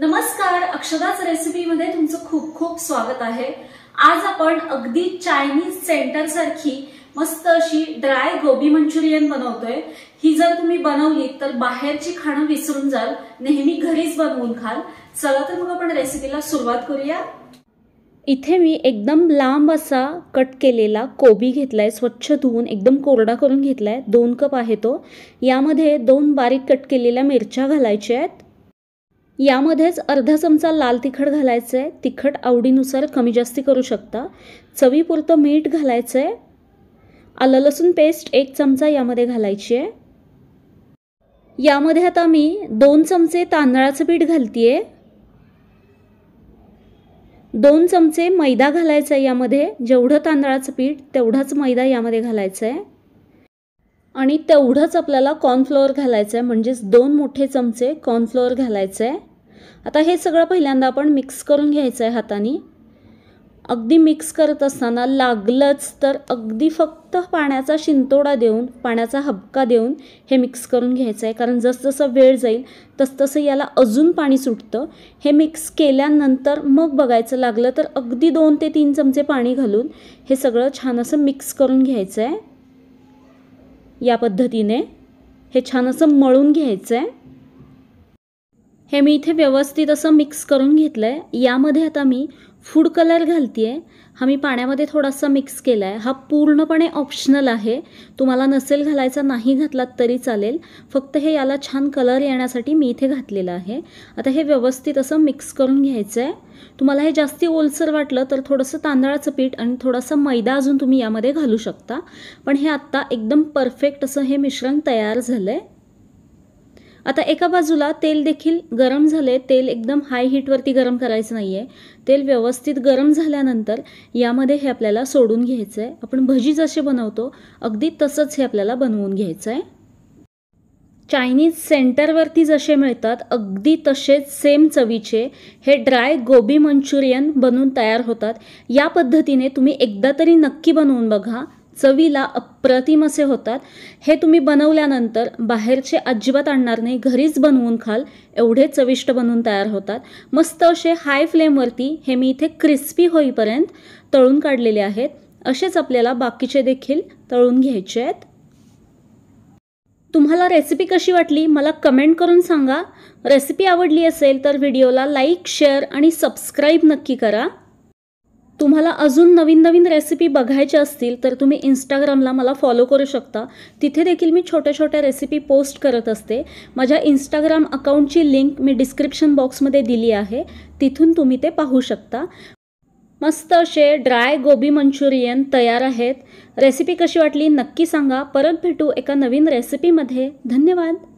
नमस्कार अक्षदाच रेसिपी मध्ये तुमचं खूप खूप स्वागत आहे आज आपण अगदी चायनीज सेंटर सारखी मस्त अशी ड्राय गोबी मंचुरियन बनवतोय ही जर तुम्ही बनवली तर बाहेरची खाणं विसरून जाल नेहमी घरीच बनवून खाल चला तर मग आपण रेसिपीला सुरुवात करूया इथे मी एकदम लांब असा कट केलेला कोबी घेतलाय स्वच्छ धुवून एकदम कोरडा करून घेतलाय दोन कप आहे तो यामध्ये दोन बारीक कट केलेल्या मिरच्या घालायच्या आहेत यामध्येच अर्धा चमचा लाल तिखट घालायचं आहे तिखट आवडीनुसार कमी जास्ती करू शकता चवीपुरतं मीठ घालायचं आहे आलं लसूण पेस्ट एक चमचा यामध्ये घालायची आहे यामध्ये आता मी दोन चमचे तांदळाचं पीठ घालतीये दोन चमचे मैदा घालायचा आहे यामध्ये जेवढं तांदळाचं पीठ तेवढाच मैदा यामध्ये घालायचं आहे आणि तेवढंच आपल्याला कॉर्नफ्लोअर घालायचं आहे म्हणजेच दोन मोठे चमचे कॉर्नफ्लोअर घालायचं आहे आता हे सगळं पहिल्यांदा आपण मिक्स करून घ्यायचं आहे हाताने अगदी मिक्स करत असताना लागलंच तर अगदी फक्त पाण्याचा शिंतोडा देऊन पाण्याचा हबका देऊन हे मिक्स करून घ्यायचं आहे कारण जसजसं वेळ जाईल तसतसं याला अजून पाणी सुटतं हे मिक्स केल्यानंतर मग बघायचं लागलं तर अगदी दोन ते तीन चमचे पाणी घालून हे सगळं छान असं मिक्स करून घ्यायचं आहे या पद्धतीने हे छान असं मळून घ्यायचं आहे हे मी इथे व्यवस्थित असं मिक्स करून घेतलं आहे यामध्ये आता मी फूड कलर घालती आहे हा मी पाण्यामध्ये थोडासा मिक्स केला आहे हा पूर्णपणे ऑप्शनल आहे तुम्हाला नसेल घालायचा नाही घातलात तरी चालेल फक्त हे याला छान कलर येण्यासाठी मी इथे घातलेलं आहे आता हे व्यवस्थित असं मिक्स करून घ्यायचं आहे तुम्हाला हे जास्ती ओलसर वाटलं तर थोडंसं तांदळाचं पीठ आणि थोडासा मैदा अजून तुम्ही यामध्ये घालू शकता पण हे आत्ता एकदम परफेक्ट असं हे मिश्रण तयार झालं आहे आता एका बाजूला तेल देखील गरम झाले तेल एकदम हाय हीटवरती गरम करायचं नाही आहे तेल व्यवस्थित गरम झाल्यानंतर यामध्ये हे आपल्याला सोडून घ्यायचं आहे आपण भजी जसे बनवतो अगदी तसंच हे आपल्याला बनवून घ्यायचं आहे चायनीज सेंटरवरती जसे मिळतात अगदी तसेच सेम चवीचे हे ड्राय गोबी मंचुरियन बनवून तयार होतात या पद्धतीने तुम्ही एकदा तरी नक्की बनवून बघा चवीला अप्रतिम असे होतात हे तुम्ही बनवल्यानंतर बाहेरचे अजिबात आणणार नाही घरीच बनवून खाल एवढे चविष्ट बनवून तयार होतात मस्त असे हाय फ्लेमवरती हे मी इथे क्रिस्पी होईपर्यंत तळून काढलेले आहेत असेच आपल्याला बाकीचे देखील तळून घ्यायचे आहेत तुम्हाला रेसिपी कशी वाटली मला कमेंट करून सांगा रेसिपी आवडली असेल तर व्हिडिओला लाईक शेअर आणि सबस्क्राईब नक्की करा तुम्हाला अजून नवीन नवीन रेसिपी बघायच्या असतील तर तुम्ही इंस्टाग्रामला मला फॉलो करू शकता तिथे देखील मी छोट्या छोट्या रेसिपी पोस्ट करत असते माझ्या इंस्टाग्राम अकाउंटची लिंक मी डिस्क्रिप्शन बॉक्समध्ये दिली आहे तिथून तुम्ही ते पाहू शकता मस्त असे ड्राय गोबी मंचुरियन तयार आहेत रेसिपी कशी वाटली नक्की सांगा परत भेटू एका नवीन रेसिपीमध्ये धन्यवाद